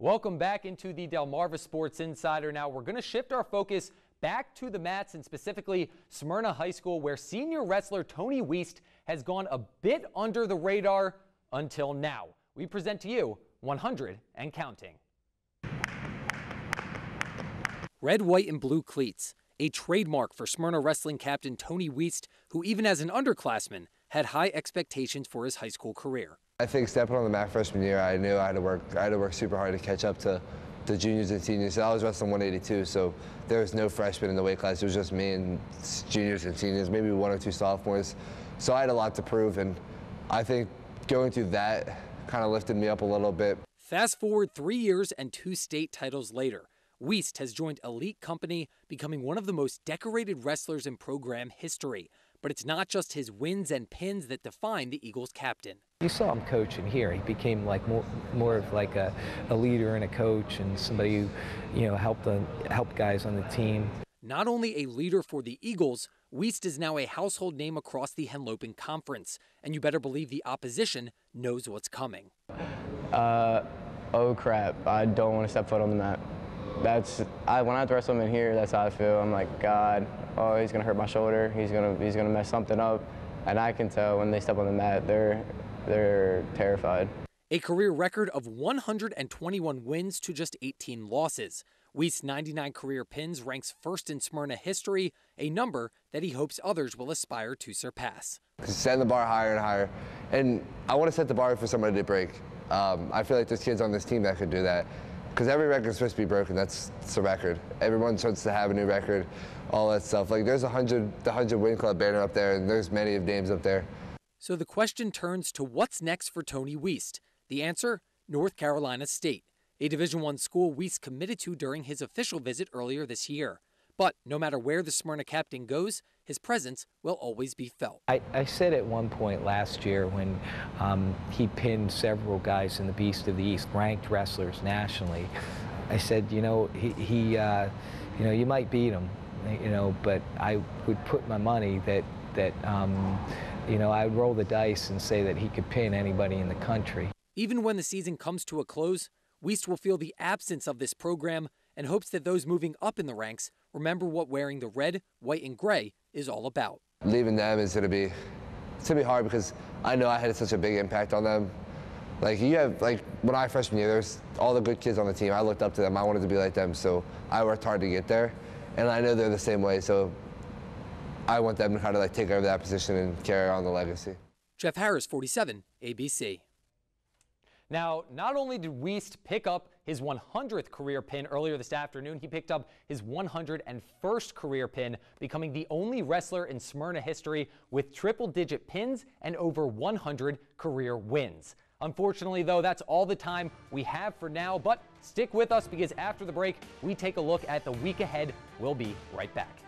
Welcome back into the Delmarva Sports Insider. Now we're going to shift our focus back to the mats and specifically Smyrna High School, where senior wrestler Tony Wiest has gone a bit under the radar until now. We present to you 100 and counting. Red, white, and blue cleats, a trademark for Smyrna wrestling captain Tony Wiest, who even as an underclassman had high expectations for his high school career. I think stepping on the mat freshman year, I knew I had to work. I had to work super hard to catch up to the juniors and seniors. I was wrestling 182, so there was no freshmen in the weight class. It was just me and juniors and seniors, maybe one or two sophomores. So I had a lot to prove, and I think going through that kind of lifted me up a little bit. Fast forward three years and two state titles later, Wiest has joined elite company, becoming one of the most decorated wrestlers in program history. But it's not just his wins and pins that define the Eagles' captain. You saw him coaching here. He became like more, more of like a, a leader and a coach and somebody who, you know, helped the, help guys on the team. Not only a leader for the Eagles, Wiest is now a household name across the Henlopen Conference, and you better believe the opposition knows what's coming. Uh, oh crap! I don't want to step foot on the mat. That's I, when I him in here. That's how I feel. I'm like, God, oh, he's gonna hurt my shoulder. He's gonna he's gonna mess something up, and I can tell when they step on the mat, they're they're terrified. A career record of 121 wins to just 18 losses. Weiss's 99 career pins ranks first in Smyrna history, a number that he hopes others will aspire to surpass. Setting the bar higher and higher. And I want to set the bar for somebody to break. Um, I feel like there's kids on this team that could do that. Because every record is supposed to be broken. That's, that's the record. Everyone starts to have a new record, all that stuff. Like, there's a 100, the 100 Win Club banner up there, and there's many of names up there. So the question turns to what's next for Tony Weist? The answer North Carolina State, a Division I school Weist committed to during his official visit earlier this year. But no matter where the Smyrna captain goes, his presence will always be felt. I, I said at one point last year when um, he pinned several guys in the Beast of the East, ranked wrestlers nationally, I said, you know, he, he uh, you know, you might beat him, you know, but I would put my money that that um, you know, I would roll the dice and say that he could pin anybody in the country. Even when the season comes to a close, Weist will feel the absence of this program and hopes that those moving up in the ranks remember what wearing the red, white, and gray is all about. Leaving them is going to be it's gonna be hard because I know I had such a big impact on them. Like you have like when I freshman year, there's all the good kids on the team. I looked up to them. I wanted to be like them, so I worked hard to get there, and I know they're the same way. So I want them to like take over that position and carry on the legacy. Jeff Harris, 47, ABC. Now, not only did Wiest pick up his 100th career pin earlier this afternoon, he picked up his 101st career pin, becoming the only wrestler in Smyrna history with triple digit pins and over 100 career wins. Unfortunately, though, that's all the time we have for now, but stick with us because after the break, we take a look at the week ahead. We'll be right back.